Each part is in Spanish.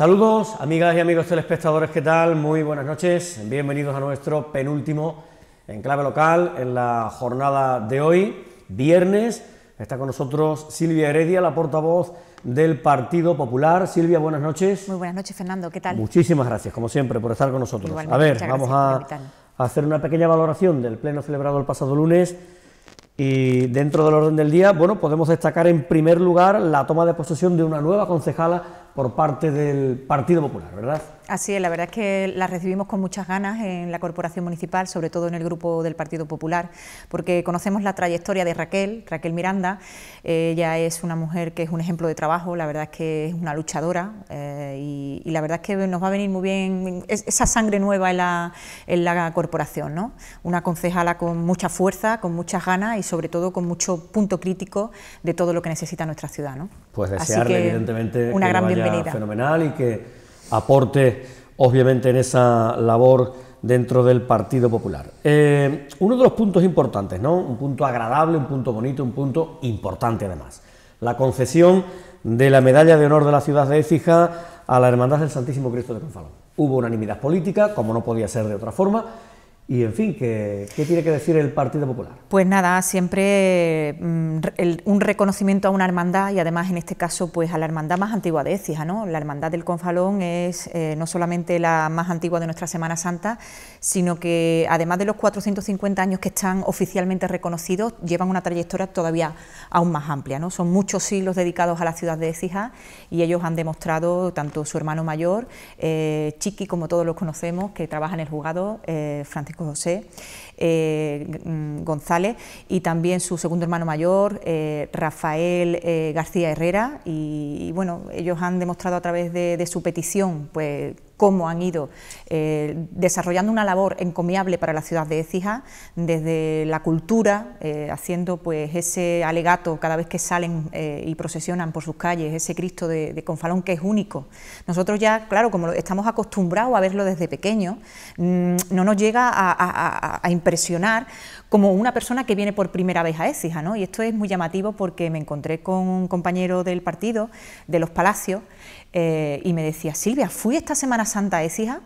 Saludos, amigas y amigos telespectadores, ¿qué tal? Muy buenas noches, bienvenidos a nuestro penúltimo En Clave local en la jornada de hoy, viernes. Está con nosotros Silvia Heredia, la portavoz del Partido Popular. Silvia, buenas noches. Muy buenas noches, Fernando, ¿qué tal? Muchísimas gracias, como siempre, por estar con nosotros. a ver, vamos a hacer una pequeña valoración del pleno celebrado el pasado lunes. Y dentro del orden del día, bueno, podemos destacar en primer lugar la toma de posesión de una nueva concejala por parte del Partido Popular, ¿verdad? Así es, la verdad es que la recibimos con muchas ganas en la Corporación Municipal, sobre todo en el grupo del Partido Popular, porque conocemos la trayectoria de Raquel, Raquel Miranda. Ella es una mujer que es un ejemplo de trabajo, la verdad es que es una luchadora eh, y, la verdad es que nos va a venir muy bien esa sangre nueva en la, corporación. ¿no? Una concejala con mucha fuerza, con muchas ganas y sobre todo con mucho punto crítico de todo lo que necesita nuestra ciudad. ¿no? Pues desearle, evidentemente, una gran bienvenida. fenomenal y que aporte obviamente en esa labor dentro del Partido Popular. Eh, uno de los puntos importantes, ¿no? Un punto agradable, un punto bonito, un punto importante además. La concesión de la medalla de honor de la ciudad de Écija a la Hermandad del Santísimo Cristo de Confalón. Hubo unanimidad política, como no podía ser de otra forma, y en fin, ¿qué, tiene que decir el Partido Popular? Pues nada, siempre mm, un reconocimiento a una hermandad y además en este caso pues a la hermandad más antigua de Écija, ¿no? La hermandad del Confalón es eh, no solamente la más antigua de nuestra Semana Santa, sino que además de los 450 años que están oficialmente reconocidos, llevan una trayectoria todavía aún más amplia, ¿no? Son muchos siglos dedicados a la ciudad de Écija y ellos han demostrado, tanto su hermano mayor, eh, Chiqui, como todos los conocemos, que trabaja en el jugado, eh, Francisco José, eh, mm, González y también su segundo hermano mayor, eh, Rafael eh, García Herrera. Y, bueno, ellos han demostrado a través de, su petición, pues cómo han ido desarrollando una labor encomiable para la ciudad de Écija, desde la cultura, haciendo pues ese alegato cada vez que salen y procesionan por sus calles, ese Cristo de, Confalón que es único. Nosotros ya, claro, como estamos acostumbrados a verlo desde pequeño, mm, no nos llega a, a, presionar como una persona que viene por primera vez a Écija, ¿no? Y esto es muy llamativo porque me encontré con un compañero del partido, de los Palacios, eh, y me decía, Silvia, fui esta Semana Santa a Écija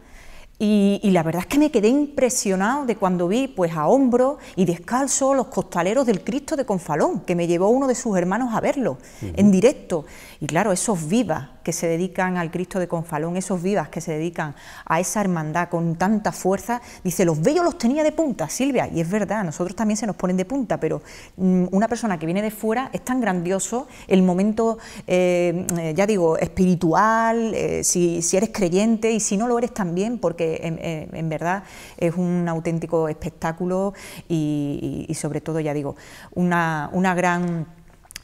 y, la verdad es que me quedé impresionado de cuando vi, pues a hombro y descalzo, los costaleros del Cristo de Confalón, que me llevó uno de sus hermanos a verlo en directo. Y claro, esos vivas que se dedican al Cristo de Confalón, esos vivas que se dedican a esa hermandad con tanta fuerza, dice, los bellos los tenía de punta, Silvia, y es verdad, nosotros también se nos ponen de punta, pero mm, una persona que viene de fuera es tan grandioso el momento, eh, ya digo, espiritual, eh, si, eres creyente y si no lo eres también, porque en, eh, verdad es un auténtico espectáculo y, sobre todo, ya digo, una gran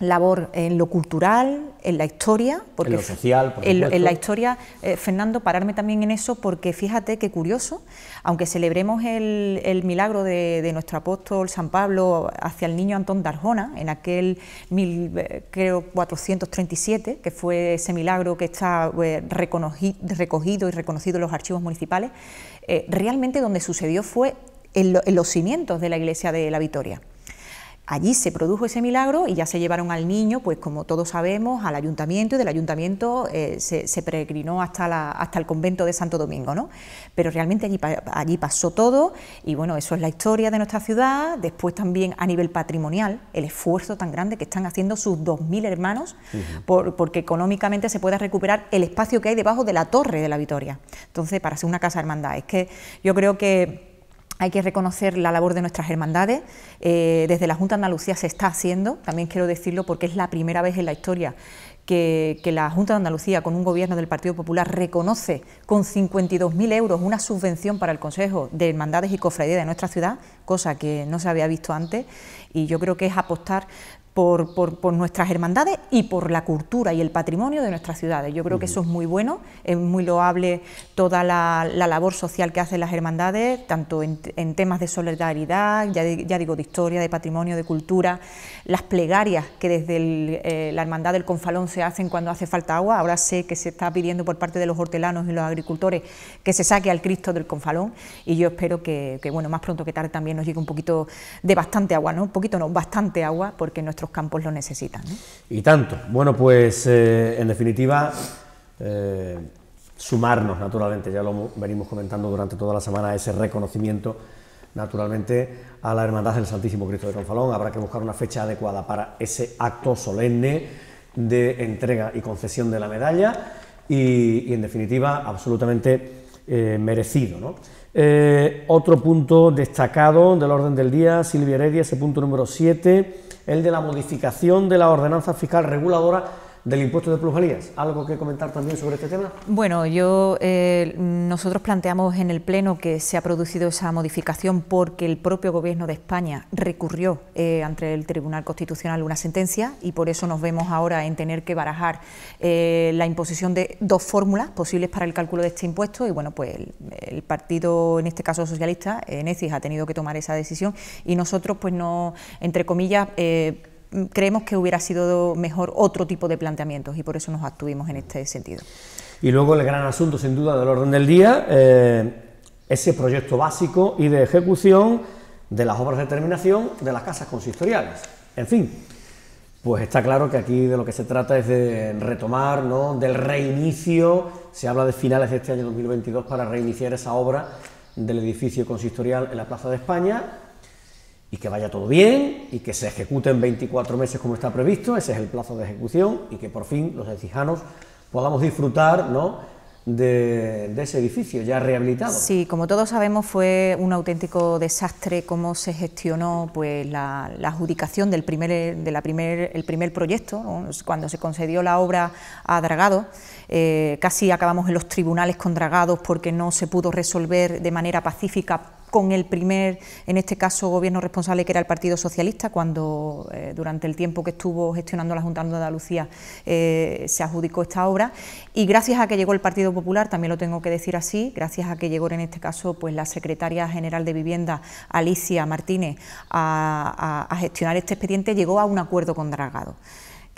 labor en lo cultural, en la historia, porque en lo social, en, la historia, eh, Fernando, pararme también en eso, porque fíjate qué curioso, aunque celebremos el, milagro de, nuestro apóstol San Pablo hacia el niño Antón Darjona en aquel mil, eh, creo 437, que fue ese milagro que está eh, recogido, y reconocido en los archivos municipales, realmente donde sucedió fue en, los cimientos de la iglesia de la Victoria... Allí se produjo ese milagro y ya se llevaron al niño, pues como todos sabemos, al ayuntamiento y del ayuntamiento eh, se, peregrinó hasta, hasta el convento de Santo Domingo, ¿no? Pero realmente allí, allí pasó todo y bueno, eso es la historia de nuestra ciudad. Después también a nivel patrimonial, el esfuerzo tan grande que están haciendo sus 2.000 hermanos porque económicamente se pueda recuperar el espacio que hay debajo de la torre de la Vitoria. Entonces, para ser una casa hermandad, es que yo creo que hay que reconocer la labor de nuestras hermandades. Eh, desde la Junta de Andalucía se está haciendo, también quiero decirlo porque es la primera vez en la historia que, la Junta de Andalucía, con un gobierno del Partido Popular, reconoce con 52.000 euros una subvención para el Consejo de Hermandades y Cofradías de nuestra ciudad, cosa que no se había visto antes. Y yo creo que es apostar por, nuestras hermandades y por la cultura y el patrimonio de nuestras ciudades. Yo creo que eso es muy bueno, es muy loable toda la, labor social que hacen las hermandades, tanto en, temas de solidaridad, ya, digo, de historia, de patrimonio, de cultura, las plegarias que desde eh, la hermandad del Confalón se hacen cuando hace falta agua. Ahora sé que se está pidiendo por parte de los hortelanos y los agricultores que se saque al Cristo del Confalón y yo espero que, bueno, más pronto que tarde también nos llegue un poquito de bastante agua, ¿no? Un poquito no, bastante agua, porque nuestra campos lo necesitan. ¿eh? Y tanto. Bueno, pues eh, en definitiva, eh, sumarnos naturalmente, ya lo venimos comentando durante toda la semana, ese reconocimiento naturalmente a la Hermandad del Santísimo Cristo de Ronfalón. Habrá que buscar una fecha adecuada para ese acto solemne de entrega y concesión de la medalla y, en definitiva, absolutamente merecido. ¿no? Eh, otro punto destacado del orden del día, Silvia Heredia, ese punto número 7, el de la modificación de la ordenanza fiscal reguladora del impuesto de plusvalías. ¿Algo que comentar también sobre este tema? Bueno, yo eh, nosotros planteamos en el Pleno que se ha producido esa modificación porque el propio Gobierno de España recurrió eh, ante el Tribunal Constitucional una sentencia y por eso nos vemos ahora en tener que barajar eh, la imposición de dos fórmulas posibles para el cálculo de este impuesto y bueno, pues el, partido, en este caso socialista, Enecis, ha tenido que tomar esa decisión y nosotros pues no, entre comillas, creemos que hubiera sido mejor otro tipo de planteamientos y por eso nos actuvimos en este sentido. Y luego el gran asunto, sin duda, del orden del día, eh, ese proyecto básico y de ejecución de las obras de terminación de las casas consistoriales. En fin, pues está claro que aquí de lo que se trata es de retomar, ¿no? del reinicio, se habla de finales de este año 2022 para reiniciar esa obra del edificio consistorial en la Plaza de España, y que vaya todo bien y que se ejecute en 24 meses como está previsto, ese es el plazo de ejecución y que por fin los encijanos podamos disfrutar ¿no? de, ese edificio ya rehabilitado. Sí, como todos sabemos fue un auténtico desastre cómo se gestionó pues, la, adjudicación del primer, de la primer, el primer proyecto, cuando se concedió la obra a Dragado, eh, casi acabamos en los tribunales con Dragados porque no se pudo resolver de manera pacífica con el primer, en este caso, gobierno responsable que era el Partido Socialista, cuando eh, durante el tiempo que estuvo gestionando la Junta de Andalucía eh, se adjudicó esta obra. Y gracias a que llegó el Partido Popular, también lo tengo que decir así, gracias a que llegó en este caso pues la secretaria general de Vivienda, Alicia Martínez, a, a gestionar este expediente, llegó a un acuerdo con Dragado.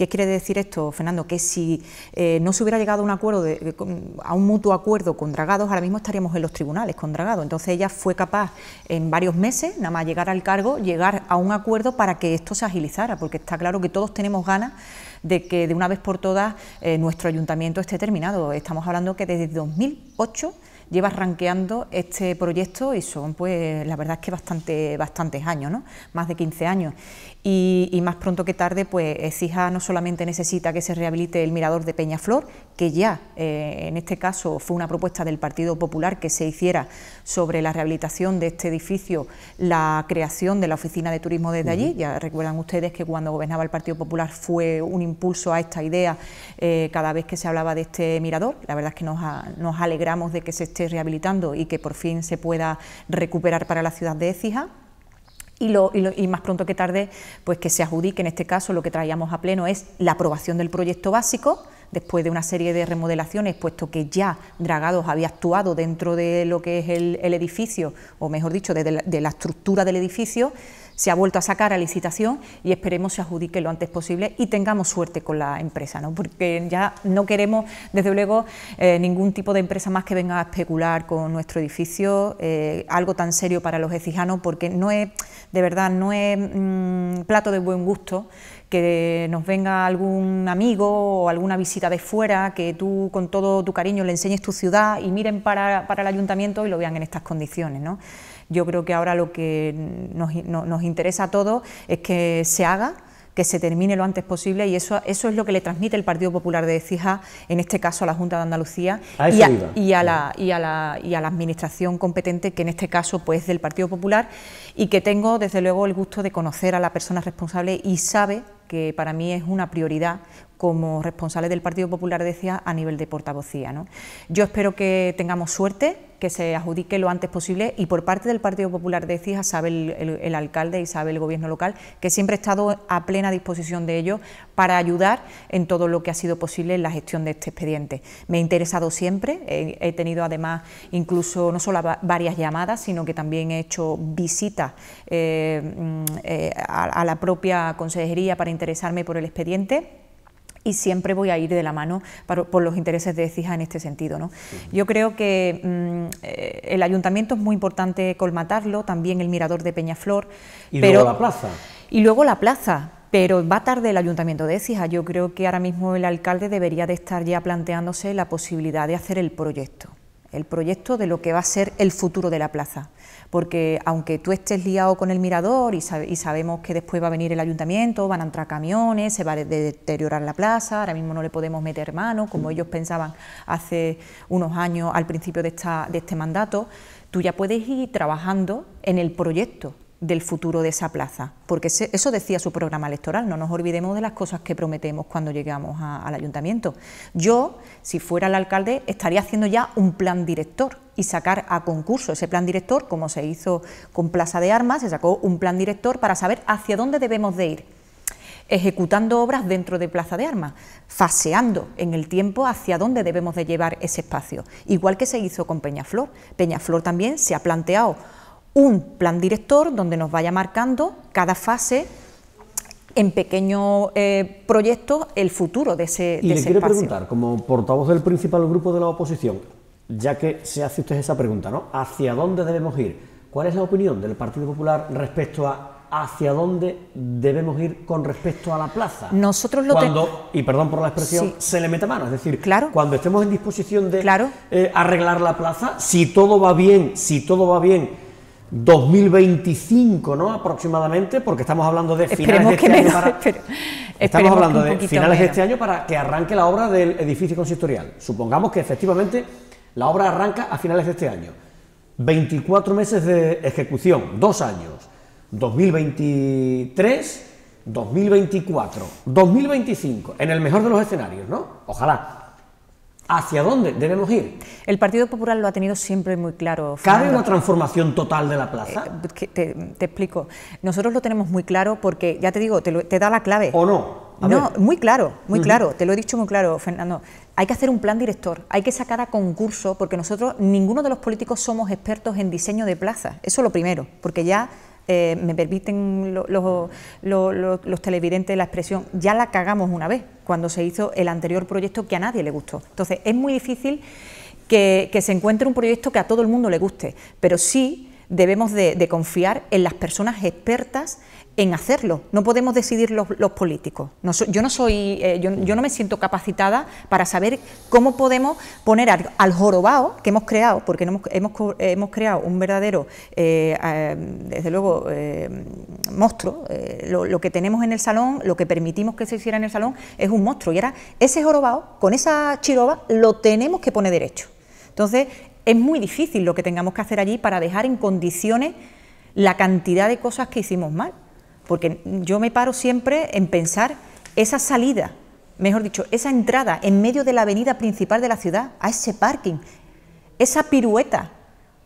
¿Qué quiere decir esto, Fernando? Que si eh, no se hubiera llegado a un acuerdo, a un mutuo acuerdo con Dragados, ahora mismo estaríamos en los tribunales con Dragados. Entonces ella fue capaz en varios meses, nada más llegar al cargo, llegar a un acuerdo para que esto se agilizara, porque está claro que todos tenemos ganas de que de una vez por todas eh, nuestro ayuntamiento esté terminado. Estamos hablando que desde 2008 llevas ranqueando este proyecto y son, pues, la verdad es que bastante, bastantes años, ¿no? Más de 15 años. Y, más pronto que tarde, pues, Ecija no solamente necesita que se rehabilite el mirador de Peñaflor, que ya, eh, en este caso, fue una propuesta del Partido Popular que se hiciera sobre la rehabilitación de este edificio, la creación de la oficina de turismo desde allí. Ya recuerdan ustedes que cuando gobernaba el Partido Popular fue un impulso a esta idea eh, cada vez que se hablaba de este mirador. La verdad es que nos alegramos de que se esté rehabilitando y que por fin se pueda recuperar para la ciudad de Écija. Y, más pronto que tarde, pues que se adjudique, en este caso lo que traíamos a pleno es la aprobación del proyecto básico, después de una serie de remodelaciones, puesto que ya Dragados había actuado dentro de lo que es el, edificio, o mejor dicho, de la estructura del edificio, se ha vuelto a sacar a licitación y esperemos se adjudique lo antes posible y tengamos suerte con la empresa, ¿no? porque ya no queremos, desde luego, eh, ningún tipo de empresa más que venga a especular con nuestro edificio, eh, algo tan serio para los ecijanos, porque no es, de verdad, no es mm, plato de buen gusto que nos venga algún amigo o alguna visita de fuera, que tú con todo tu cariño le enseñes tu ciudad y miren para, para el ayuntamiento y lo vean en estas condiciones. ¿no? Yo creo que ahora lo que nos, interesa a todos es que se haga que se termine lo antes posible y eso, eso es lo que le transmite el Partido Popular de Cija, en este caso a la Junta de Andalucía y, a, y, a la, y, a, la, administración competente, que en este caso pues del Partido Popular y que tengo desde luego el gusto de conocer a la persona responsable y sabe que para mí es una prioridad como responsable del Partido Popular decía a nivel de portavocía. Yo espero que tengamos suerte, que se adjudique lo antes posible y por parte del Partido Popular de CIA, sabe el, el, alcalde y sabe el gobierno local, que siempre he estado a plena disposición de ellos para ayudar en todo lo que ha sido posible en la gestión de este expediente. Me he interesado siempre, he, tenido además incluso no solo varias llamadas, sino que también he hecho visitas eh, mm, eh, a la propia consejería para interesarme por el expediente y siempre voy a ir de la mano por los intereses de Ecija en este sentido. ¿no? Yo creo que mm, eh, el ayuntamiento es muy importante colmatarlo, también el mirador de Peñaflor. Y pero, luego la plaza. Y luego la plaza. Pero va tarde el ayuntamiento de Ecija. Yo creo que ahora mismo el alcalde debería de estar ya planteándose la posibilidad de hacer el proyecto el proyecto de lo que va a ser el futuro de la plaza. Porque aunque tú estés liado con el mirador y, y sabemos que después va a venir el ayuntamiento, van a entrar camiones, se va a deteriorar la plaza, ahora mismo no le podemos meter mano, como ellos pensaban hace unos años al principio de, de este mandato, tú ya puedes ir trabajando en el proyecto del futuro de esa plaza, porque eso decía su programa electoral, no nos olvidemos de las cosas que prometemos cuando llegamos al ayuntamiento. Yo, si fuera el alcalde, estaría haciendo ya un plan director y sacar a concurso ese plan director, como se hizo con Plaza de Armas, se sacó un plan director para saber hacia dónde debemos de ir ejecutando obras dentro de Plaza de Armas, faseando en el tiempo hacia dónde debemos de llevar ese espacio, igual que se hizo con Peñaflor. Peñaflor también se ha planteado un plan director donde nos vaya marcando cada fase en pequeños eh, proyectos el futuro de ese, y le quiero preguntar, como portavoz del principal grupo de la oposición, ya que se hace usted esa pregunta, ¿no? ¿Hacia dónde debemos ir? ¿Cuál es la opinión del Partido Popular respecto a hacia dónde debemos ir con respecto a la plaza. Nosotros lo cuando, y perdón por la expresión, se le mete mano. Es decir, cuando estemos en disposición de eh, arreglar la plaza, si todo va bien, si todo va bien 2025, ¿no? Aproximadamente, porque estamos hablando de finales de este año para, estamos hablando de finales este año para que arranque la obra del edificio consistorial. Supongamos que efectivamente la obra arranca a finales de este año. 24 meses de ejecución, dos años. 2023, 2024, 2025, en el mejor de los escenarios, ¿no? Ojalá. ¿Hacia dónde debemos ir? El Partido Popular lo ha tenido siempre muy claro. ¿Cabe una transformación total de la eh, plaza? te, explico. Nosotros lo tenemos muy claro porque, ya te digo, te, da la clave. ¿O no? no, muy claro, muy claro. Te lo he dicho muy claro, Fernando. Hay que hacer un plan director, hay que sacar a concurso, porque nosotros, ninguno de los políticos somos expertos en diseño de plazas. Eso es lo primero, porque ya eh, me permiten los televidentes la expresión, ya la cagamos una vez, cuando se hizo el anterior proyecto que a nadie le gustó. Entonces, es muy difícil que, se encuentre un proyecto que a todo el mundo le guste, pero sí debemos de confiar en las personas expertas en hacerlo. No podemos decidir los, políticos. yo, no soy, eh, yo, no me siento capacitada para saber cómo podemos poner al, jorobao que hemos creado, porque hemos, hemos, creado un verdadero, eh, eh, desde luego, monstruo. Lo, lo, que tenemos en el salón, lo que permitimos que se hiciera en el salón, es un monstruo. Y ahora ese jorobao, con esa chiroba, lo tenemos que poner derecho. Entonces, es muy difícil lo que tengamos que hacer allí para dejar en condiciones la cantidad de cosas que hicimos mal porque yo me paro siempre en pensar esa salida, mejor dicho, esa entrada en medio de la avenida principal de la ciudad, a ese parking, esa pirueta,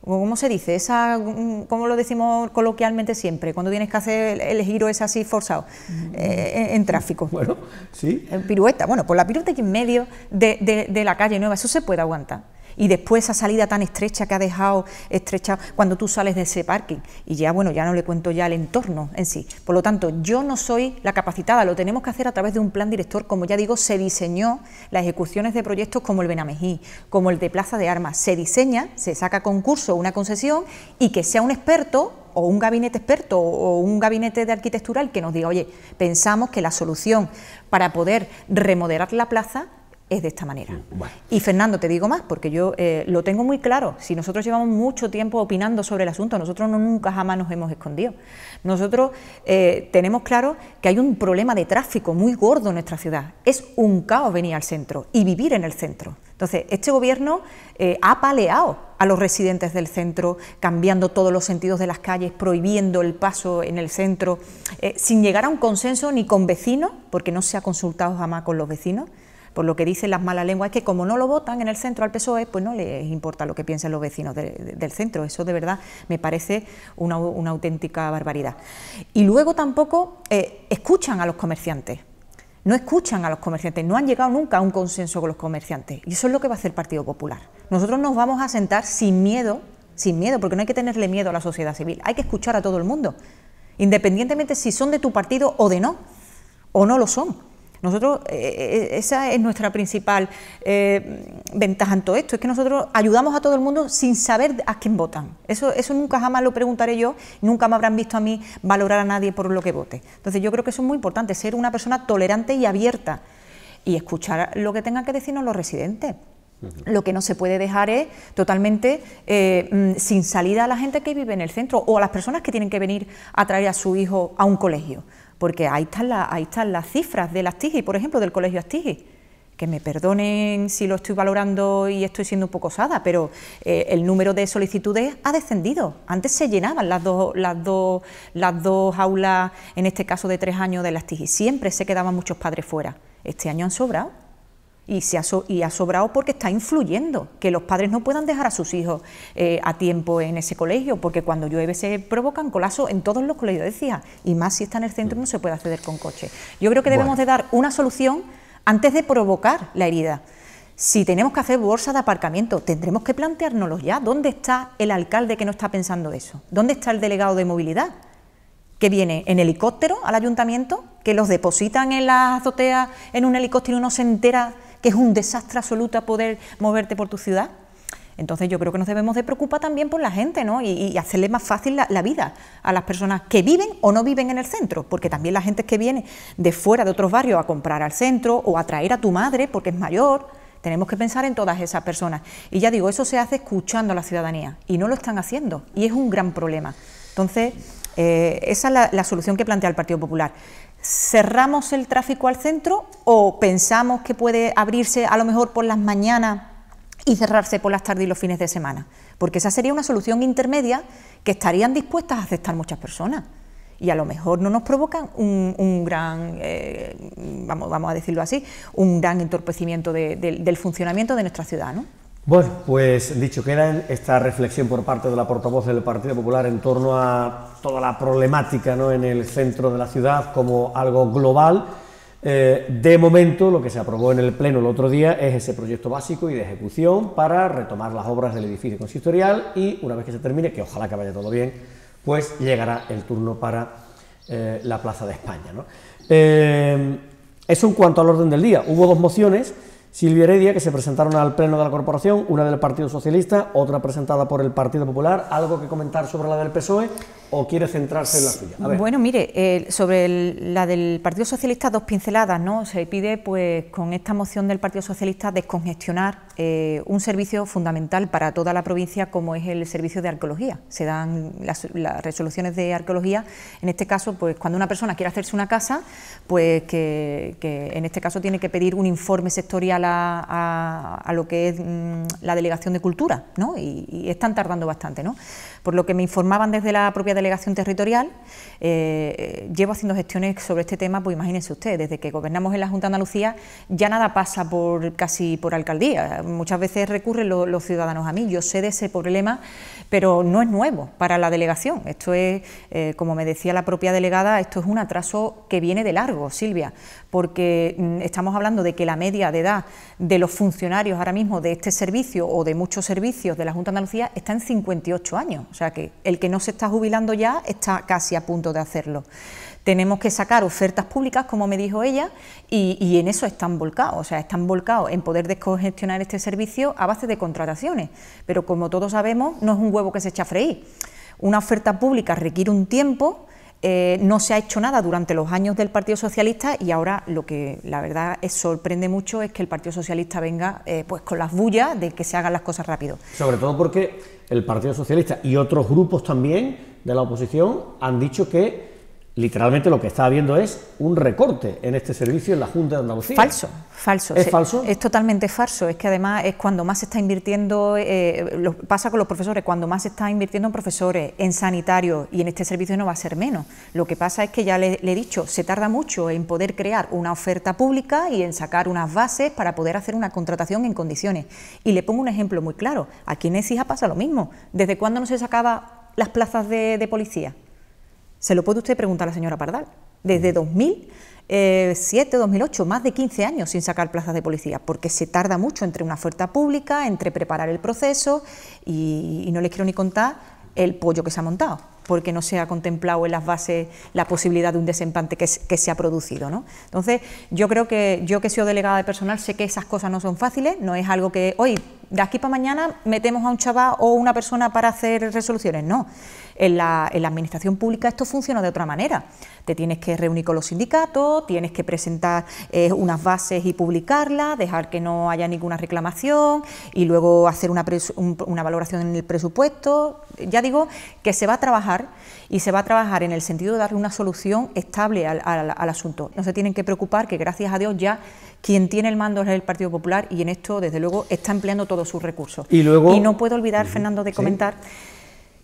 ¿cómo se dice? Esa, mm, ¿Cómo lo decimos coloquialmente siempre? Cuando tienes que hacer el, giro es así forzado, mm. eh, en, tráfico. Bueno, sí. En pirueta, bueno, por pues la pirueta aquí en medio de la calle nueva, eso se puede aguantar y después esa salida tan estrecha que ha dejado estrecha cuando tú sales de ese parking y ya bueno, ya no le cuento ya el entorno en sí. Por lo tanto, yo no soy la capacitada, lo tenemos que hacer a través de un plan director, como ya digo, se diseñó las ejecuciones de proyectos como el Benamejí, como el de Plaza de Armas, se diseña, se saca concurso una concesión y que sea un experto o un gabinete experto o un gabinete de arquitectural que nos diga, oye, pensamos que la solución para poder remodelar la plaza es de esta manera. Y Fernando, te digo más, porque yo eh, lo tengo muy claro. Si nosotros llevamos mucho tiempo opinando sobre el asunto, nosotros nunca jamás nos hemos escondido. Nosotros eh, tenemos claro que hay un problema de tráfico muy gordo en nuestra ciudad. Es un caos venir al centro y vivir en el centro. Entonces, este gobierno eh, ha paleado a los residentes del centro, cambiando todos los sentidos de las calles, prohibiendo el paso en el centro, sin llegar a un consenso ni con vecinos, porque no se ha consultado jamás con los vecinos por lo que dicen las malas lenguas, es que como no lo votan en el centro al PSOE, pues no les importa lo que piensen los vecinos del centro. Eso de verdad me parece una, auténtica barbaridad. Y luego tampoco eh, escuchan a los comerciantes no escuchan a los comerciantes, no han llegado nunca a un consenso con los comerciantes. Y eso es lo que va a hacer el Partido Popular. Nosotros nos vamos a sentar sin miedo, sin miedo, porque no hay que tenerle miedo a la sociedad civil, hay que escuchar a todo el mundo, independientemente si son de tu partido o de no, o no lo son. Nosotros, eh, eh, eh, esa es nuestra principal ventaja en todo esto, es que nosotros ayudamos a todo el mundo sin saber a quién votan. Eso, eso nunca jamás lo preguntaré yo, nunca me habrán visto a mí valorar a nadie por lo que vote. Entonces yo creo que eso es muy importante, ser una persona tolerante y abierta y escuchar lo que tengan que decirnos los residentes. Lo que no se puede dejar es totalmente mm, sin salida a la gente que vive en el centro o a las personas que tienen que venir a traer a su hijo a un colegio porque ahí están, las ahí están las cifras por ejemplo, del Colegio Astigi. Que me perdonen si lo estoy valorando y estoy siendo un poco osada, pero eh, el número de solicitudes ha descendido. Antes se llenaban las dos, aulas, en este caso de tres años de las TIGI. Siempre se quedaban muchos padres fuera. Este año han sobrado y, se ha y ha sobrado porque está influyendo, que los padres no puedan dejar a sus hijos eh, a tiempo en ese colegio, porque cuando llueve se provocan colaso en todos los colegios, decía, y más si está en el centro no se puede acceder con coche. Yo creo que debemos de dar una solución antes de provocar la herida. Si tenemos que hacer bolsas de aparcamiento, tendremos que planteárnoslo ya. ¿Dónde está el alcalde que no está pensando eso? ¿Dónde está el delegado de movilidad? que viene en helicóptero al ayuntamiento, que los depositan en la azotea en un helicóptero y uno se entera que es un desastre absoluto poder moverte por tu ciudad. Entonces yo creo que nos debemos de preocupar también por la gente, ¿no? Y, hacerle más fácil la, vida a las personas que viven o no viven en el centro, porque también la gente que viene de fuera de otros barrios a comprar al centro o a traer a tu madre porque es mayor, tenemos que pensar en todas esas personas. Y ya digo, eso se hace escuchando a la ciudadanía y no lo están haciendo y es un gran problema. Entonces, eh, esa es la solución que plantea el Partido Popular. ¿cerramos el tráfico al centro o pensamos que puede abrirse a lo mejor por las mañanas y cerrarse por las tardes y los fines de semana? Porque esa sería una solución intermedia que estarían dispuestas a aceptar muchas personas y a lo mejor no nos provocan un, gran, eh, vamos, vamos, a decirlo así, un gran entorpecimiento del funcionamiento de nuestra ciudad. ¿no? Bueno, pues dicho que era esta reflexión por parte de la portavoz del Partido Popular en torno a toda la problemática ¿no? en el centro de la ciudad como algo global. Eh, de momento, lo que se aprobó en el Pleno el otro día es ese proyecto básico y de ejecución para retomar las obras del edificio consistorial y una vez que se termine, que ojalá que vaya todo bien, pues llegará el turno para eh, la Plaza de España. Eh, eso en cuanto al orden del día. Hubo dos mociones. Silvia Heredia, que se presentaron al Pleno de la Corporación, una del Partido Socialista, otra presentada por el Partido Popular. ¿Algo que comentar sobre la del PSOE? o quiere centrarse en la suya? Bueno, mire, sobre la del Partido Socialista, dos pinceladas, ¿no? Se pide, pues, con esta moción del Partido Socialista, descongestionar eh, un servicio fundamental para toda la provincia, como es el servicio de arqueología. Se dan las, resoluciones de arqueología, en este caso, pues, cuando una persona quiere hacerse una casa, pues, que, en este caso tiene que pedir un informe sectorial a, lo que es mm, la Delegación de Cultura, ¿no? Y, y están tardando bastante, ¿no? Por lo que me informaban desde la propia delegación territorial, eh, llevo haciendo gestiones sobre este tema, pues imagínense ustedes, desde que gobernamos en la Junta de Andalucía ya nada pasa por casi por alcaldía. Muchas veces recurren los ciudadanos a mí. Yo sé de ese problema, pero no es nuevo para la delegación. Esto es, eh, como me decía la propia delegada, esto es un atraso que viene de largo, Silvia, porque mm, estamos hablando de que la media de edad de los funcionarios ahora mismo de este servicio o de muchos servicios de la Junta de Andalucía está en 58 años. ...o sea que el que no se está jubilando ya está casi a punto de hacerlo. Tenemos que sacar ofertas públicas, como me dijo ella, y, y en eso están volcados, o sea, están volcados en poder descongestionar este servicio a base de contrataciones. Pero como todos sabemos, no es un huevo que se echa a freír. Una oferta pública requiere un tiempo, eh, no se ha hecho nada durante los años del Partido Socialista y ahora lo que la verdad es sorprende mucho es que el Partido Socialista venga eh, pues con las bullas de que se hagan las cosas rápido. Sobre todo porque el Partido Socialista y otros grupos también de la oposición han dicho que literalmente lo que está habiendo es un recorte en este servicio en la Junta de Andalucía. Falso, falso. ¿Es falso? Es totalmente falso. Es que además es cuando más se está invirtiendo, eh, lo, pasa con los profesores, cuando más se está invirtiendo en profesores, en sanitarios y en este servicio no va a ser menos. Lo que pasa es que ya le, he dicho, se tarda mucho en poder crear una oferta pública y en sacar unas bases para poder hacer una contratación en condiciones. Y le pongo un ejemplo muy claro. Aquí en Ecija pasa lo mismo. ¿Desde cuándo no se sacaba las plazas de policía? Se lo puede usted preguntar a la señora Pardal. Desde 2007, 2008, eh, más de 15 años sin sacar plazas de policía, porque se tarda mucho entre una oferta pública, entre preparar el proceso y, no les quiero ni contar el pollo que se ha montado, porque no se ha contemplado en las bases la posibilidad de un desempante que, que se ha producido. Entonces, yo creo que yo que sido delegada de personal sé que esas cosas no son fáciles, no es algo que hoy de aquí para mañana metemos a un chaval o una persona para hacer resoluciones. No, en la, administración pública esto funciona de otra manera. Te tienes que reunir con los sindicatos, tienes que presentar eh, unas bases y publicarlas, dejar que no haya ninguna reclamación y luego hacer una, valoración en el presupuesto. Ya digo que se va a trabajar y se va a trabajar en el sentido de darle una solución estable al, asunto. No se tienen que preocupar que gracias a Dios ya quien tiene el mando es el Partido Popular y en esto desde luego está empleando todo sus recursos. Y, luego... y no puedo olvidar, Fernando, de comentar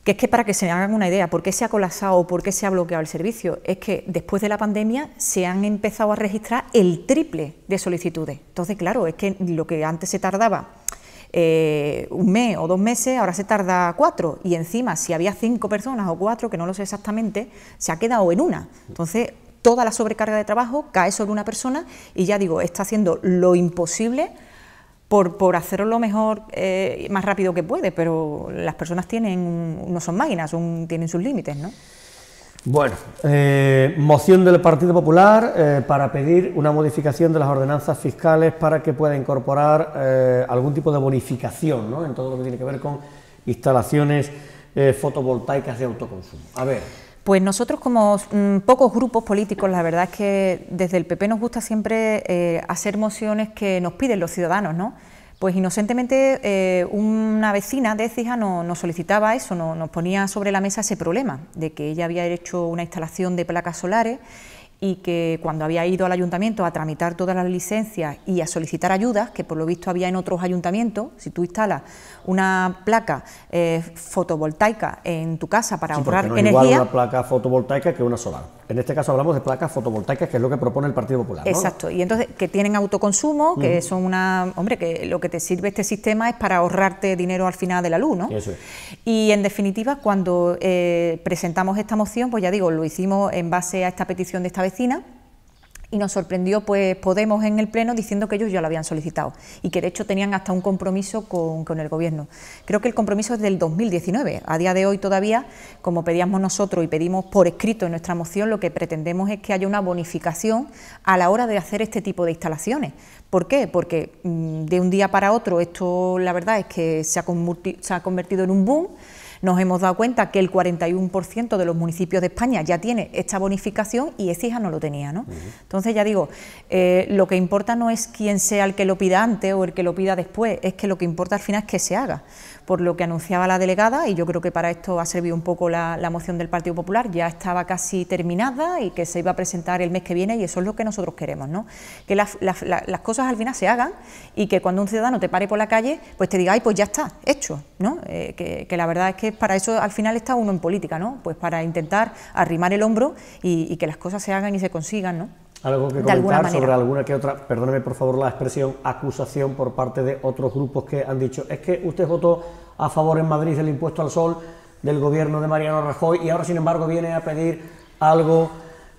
que es que para que se hagan una idea, por qué se ha colapsado o por qué se ha bloqueado el servicio, es que después de la pandemia se han empezado a registrar el triple de solicitudes. Entonces, claro, es que lo que antes se tardaba eh, un mes o dos meses, ahora se tarda cuatro. Y encima, si había cinco personas o cuatro, que no lo sé exactamente, se ha quedado en una. Entonces, toda la sobrecarga de trabajo cae sobre una persona y ya digo, está haciendo lo imposible por, por hacerlo lo mejor, eh, más rápido que puede, pero las personas tienen, no son máquinas, tienen sus límites, ¿no? Bueno, eh, moción del Partido Popular eh, para pedir una modificación de las ordenanzas fiscales para que pueda incorporar algún tipo de bonificación ¿no? en todo lo que tiene que ver con instalaciones fotovoltaicas de autoconsumo. A ver. Pues nosotros como mm, pocos grupos políticos, la verdad es que desde el PP nos gusta siempre eh, hacer mociones que nos piden los ciudadanos, ¿no? Pues inocentemente eh, una vecina de Écija nos, solicitaba eso, nos ponía sobre la mesa ese problema de que ella había hecho una instalación de placas solares y que cuando había ido al ayuntamiento a tramitar todas las licencias y a solicitar ayudas, que por lo visto había en otros ayuntamientos, si tú instalas una placa eh, fotovoltaica en tu casa para ahorrar no energía... Igual una placa fotovoltaica que una solar en este caso hablamos de placas fotovoltaicas, que es lo que propone el Partido Popular. Exacto, y entonces que tienen autoconsumo, que son una. Hombre, que lo que te sirve este sistema es para ahorrarte dinero al final de la luz, ¿no? Y en definitiva, cuando eh, presentamos esta moción, pues ya digo, lo hicimos en base a esta petición de esta vecina y nos sorprendió pues Podemos en el Pleno diciendo que ellos ya lo habían solicitado y que de hecho tenían hasta un compromiso con, con el Gobierno. Creo que el compromiso es del 2019. A día de hoy todavía, como pedíamos nosotros y pedimos por escrito en nuestra moción, lo que pretendemos es que haya una bonificación a la hora de hacer este tipo de instalaciones. ¿Por qué? Porque mm, de un día para otro esto la verdad es que se ha, se ha convertido en un boom. Nos hemos dado cuenta que el 41% de los municipios de España ya tiene esta bonificación y Ecija no lo tenía. ¿no? Entonces, ya digo, eh, lo que importa no es quién sea el que lo pida antes o el que lo pida después, es que lo que importa al final es que se haga por lo que anunciaba la delegada, y yo creo que para esto ha servido un poco la, moción del Partido Popular, ya estaba casi terminada y que se iba a presentar el mes que viene, y eso es lo que nosotros queremos, ¿no? Que las, cosas al final se hagan y que cuando un ciudadano te pare por la calle, pues te diga, ay, pues ya está, hecho, ¿no? Eh, que, la verdad es que para eso al final está uno en política, ¿no? Pues para intentar arrimar el hombro y, y que las cosas se hagan y se consigan, ¿no? algo que comentar sobre alguna que otra, perdóneme por favor la expresión, acusación por parte de otros grupos que han dicho, es que usted votó a favor en Madrid del impuesto al sol del gobierno de Mariano Rajoy y ahora sin embargo viene a pedir algo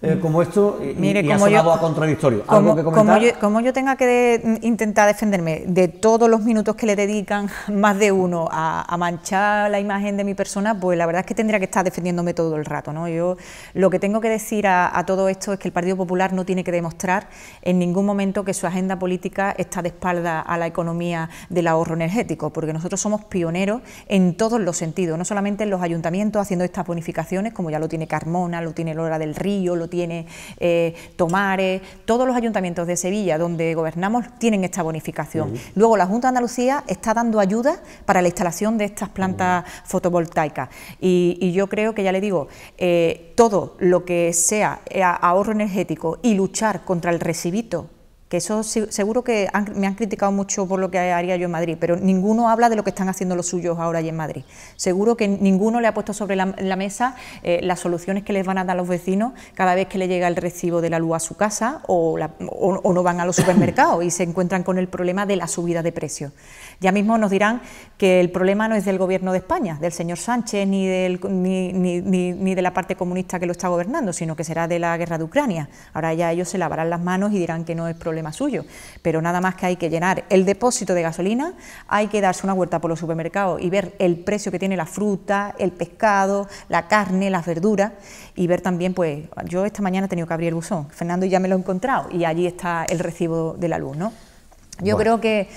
eh, como esto y, ha a contradictorio. ¿Algo como, que yo, como, yo, tenga que intentar defenderme de todos los minutos que le dedican más de uno a, manchar la imagen de mi persona, pues la verdad es que tendría que estar defendiéndome todo el rato. ¿no? Yo lo que tengo que decir a, todo esto es que el Partido Popular no tiene que demostrar en ningún momento que su agenda política está de espalda a la economía del ahorro energético, porque nosotros somos pioneros en todos los sentidos, no solamente en los ayuntamientos haciendo estas bonificaciones, como ya lo tiene Carmona, lo tiene Lora del Río, tiene eh, Tomares, todos los ayuntamientos de Sevilla donde gobernamos tienen esta bonificación. Luego la Junta de Andalucía está dando ayuda para la instalación de estas plantas fotovoltaicas y, yo creo que ya le digo, eh, todo lo que sea eh, ahorro energético y luchar contra el recibito que eso seguro que me han criticado mucho por lo que haría yo en Madrid, pero ninguno habla de lo que están haciendo los suyos ahora allí en Madrid. Seguro que ninguno le ha puesto sobre la, mesa eh, las soluciones que les van a dar los vecinos cada vez que le llega el recibo de la luz a su casa o, o no van a los supermercados y se encuentran con el problema de la subida de precios. Ya mismo nos dirán que el problema no es del gobierno de España, del señor Sánchez, ni, del, de la parte comunista que lo está gobernando, sino que será de la guerra de Ucrania. Ahora ya ellos se lavarán las manos y dirán que no es problema suyo. Pero nada más que hay que llenar el depósito de gasolina, hay que darse una vuelta por los supermercados y ver el precio que tiene la fruta, el pescado, la carne, las verduras y ver también, pues, yo esta mañana he tenido que abrir el buzón, Fernando ya me lo he encontrado y allí está el recibo de la luz, Yo creo que,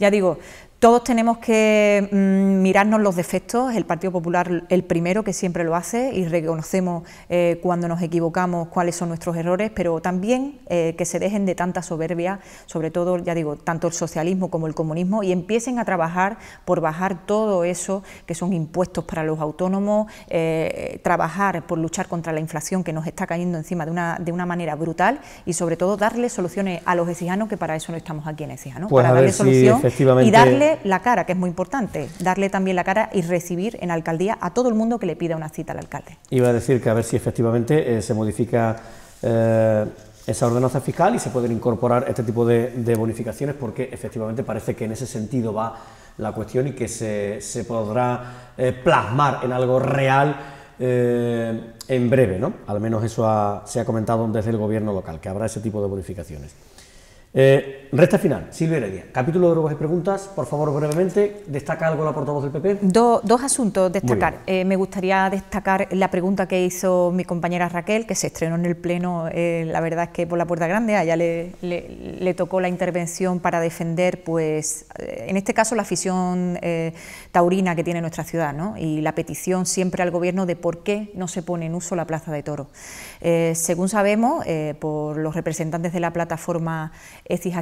ya digo, todos tenemos que mm, mirarnos los defectos, el Partido Popular el primero que siempre lo hace y reconocemos eh, cuando nos equivocamos cuáles son nuestros errores, pero también eh, que se dejen de tanta soberbia, sobre todo, ya digo, tanto el socialismo como el comunismo, y empiecen a trabajar por bajar todo eso que son impuestos para los autónomos, eh, trabajar por luchar contra la inflación que nos está cayendo encima de una, de una manera brutal y sobre todo darle soluciones a los exijanos, que para eso no estamos aquí en Exija, pues para darle solución y darle la cara, que es muy importante, darle también la cara y recibir en alcaldía a todo el mundo que le pida una cita al alcalde. Iba a decir que a ver si efectivamente eh, se modifica eh, esa ordenanza fiscal y se pueden incorporar este tipo de, bonificaciones porque efectivamente parece que en ese sentido va la cuestión y que se, podrá eh, plasmar en algo real. en breve, ¿no? Al menos eso se ha comentado desde el gobierno local, que habrá ese tipo de bonificaciones. Eh, ...resta final, Silvia Heredia, capítulo de preguntas. Por favor, brevemente, ¿destaca algo la portavoz del PP? dos asuntos destacar. Eh, me gustaría destacar la pregunta que hizo mi compañera Raquel, que se estrenó en el Pleno, eh, la verdad es que por la puerta grande, a le, tocó la intervención para defender, pues, en este caso, la afición taurina que tiene nuestra ciudad, ¿no? Y la petición siempre al Gobierno de por qué no se pone en uso la Plaza de Toro. según sabemos, por los representantes de la plataforma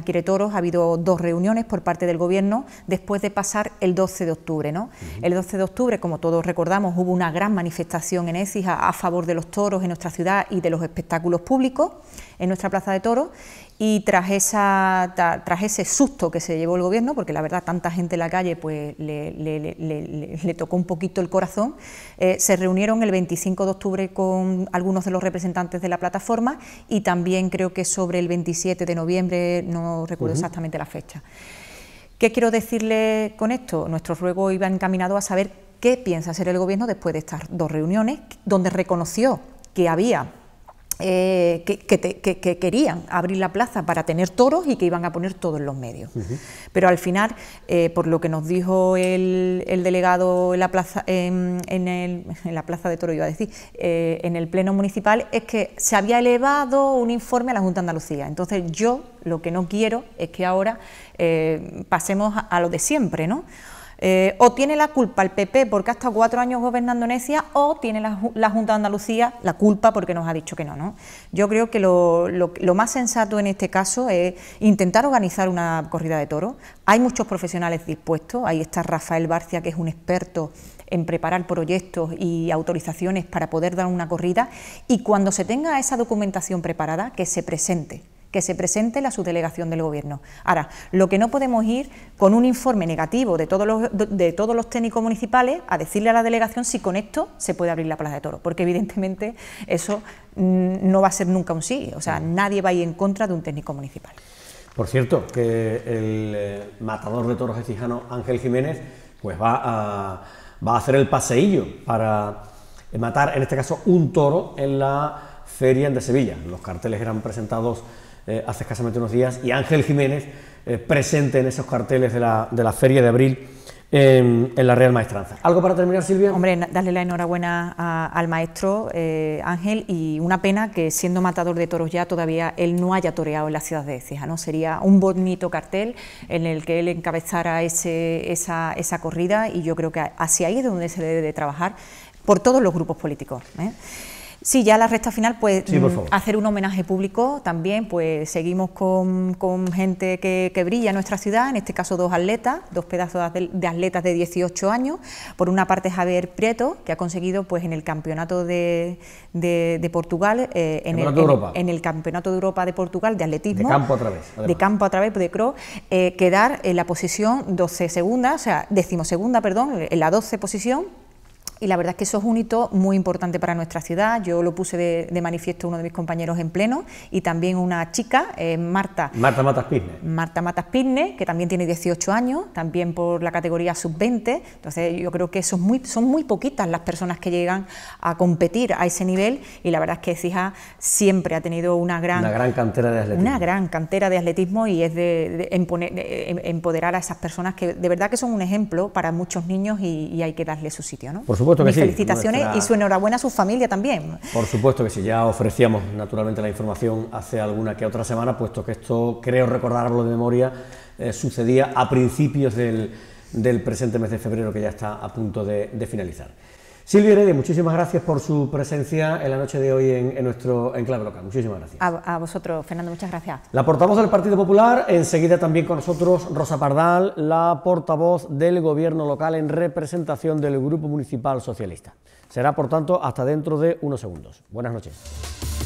quiere toros, ha habido dos reuniones por parte del Gobierno después de pasar el 12 de octubre. ¿no? El 12 de octubre, como todos recordamos, hubo una gran manifestación en Esija a favor de los toros en nuestra ciudad y de los espectáculos públicos en nuestra plaza de toros y tras, esa, ese susto que se llevó el gobierno, porque la verdad tanta gente en la calle pues, le, tocó un poquito el corazón, eh, se reunieron el 25 de octubre con algunos de los representantes de la plataforma y también creo que sobre el 27 de noviembre, no recuerdo exactamente la fecha. ¿Qué quiero decirle con esto? Nuestro ruego iba encaminado a saber qué piensa hacer el gobierno después de estas dos reuniones, donde reconoció que había eh, que, querían abrir la plaza para tener toros y que iban a poner todos los medios. Pero al final, eh, por lo que nos dijo el, delegado en la plaza, en, la plaza de toro, iba a decir, eh, en el pleno municipal, es que se había elevado un informe a la Junta Andalucía. Entonces yo lo que no quiero es que ahora pasemos a lo de siempre, ¿no? Eh, o tiene la culpa el PP porque ha estado cuatro años gobernando Necia, o tiene la, Junta de Andalucía la culpa porque nos ha dicho que no. ¿no? Yo creo que lo, lo más sensato en este caso es intentar organizar una corrida de toros. Hay muchos profesionales dispuestos, ahí está Rafael Barcia, que es un experto en preparar proyectos y autorizaciones para poder dar una corrida y cuando se tenga esa documentación preparada, que se presente que se presente la subdelegación del Gobierno. Ahora, lo que no podemos ir con un informe negativo de todos los, de todos los técnicos municipales a decirle a la delegación si con esto se puede abrir la Plaza de Toros, porque evidentemente eso mm, no va a ser nunca un sí, o sea, nadie va a ir en contra de un técnico municipal. Por cierto, que el eh, matador de toros estijano Ángel Jiménez pues va a, va a hacer el paseillo para matar, en este caso, un toro en la Feria de Sevilla. Los carteles eran presentados eh, hace escasamente unos días, y Ángel Jiménez, eh, presente en esos carteles de la, de la Feria de Abril. En, la Real Maestranza. ¿Algo para terminar, Silvia? Hombre, darle la enhorabuena al maestro eh, Ángel y una pena que siendo matador de toros ya todavía él no haya toreado en la ciudad de Ecija ¿no? Sería un bonito cartel en el que él encabezara esa, corrida y yo creo que hacia ahí es donde se debe de trabajar por todos los grupos políticos. Sí, ya la recta final, pues mm, hacer un homenaje público también, pues seguimos con, gente que, brilla en nuestra ciudad, en este caso dos atletas, dos pedazos de, atletas de 18 años. Por una parte Javier Prieto, que ha conseguido pues en el Campeonato de, Portugal, eh, en, el, Campeonato de Europa de Portugal de atletismo. De campo a través. De campo eh, quedar en la posición 12 segunda, o sea, decimosegunda, perdón, en la 12 posición y la verdad es que eso es un hito muy importante para nuestra ciudad. Yo lo puse de, manifiesto uno de mis compañeros en pleno y también una chica, eh, Marta. Marta Matas Marta Matas que también tiene 18 años, también por la categoría sub-20. Entonces, yo creo que eso muy, son muy poquitas las personas que llegan a competir a ese nivel y la verdad es que Cija siempre ha tenido una gran, una gran cantera de atletismo. Una gran cantera de atletismo y es de, empoderar a esas personas que de verdad que son un ejemplo para muchos niños y, hay que darle su sitio. ¿no? felicitaciones y su enhorabuena a su familia también. Por supuesto que sí, ya ofrecíamos naturalmente la información hace alguna que otra semana, puesto que esto, creo recordarlo de memoria, eh, sucedía a principios del, presente mes de febrero que ya está a punto de finalizar. Silvia Heredia, muchísimas gracias por su presencia en la noche de hoy en, nuestro enclave local. Muchísimas gracias. A, a, vosotros, Fernando, muchas gracias. La portavoz del Partido Popular, enseguida también con nosotros Rosa Pardal, la portavoz del Gobierno local en representación del Grupo Municipal Socialista. Será, por tanto, hasta dentro de unos segundos. Buenas noches.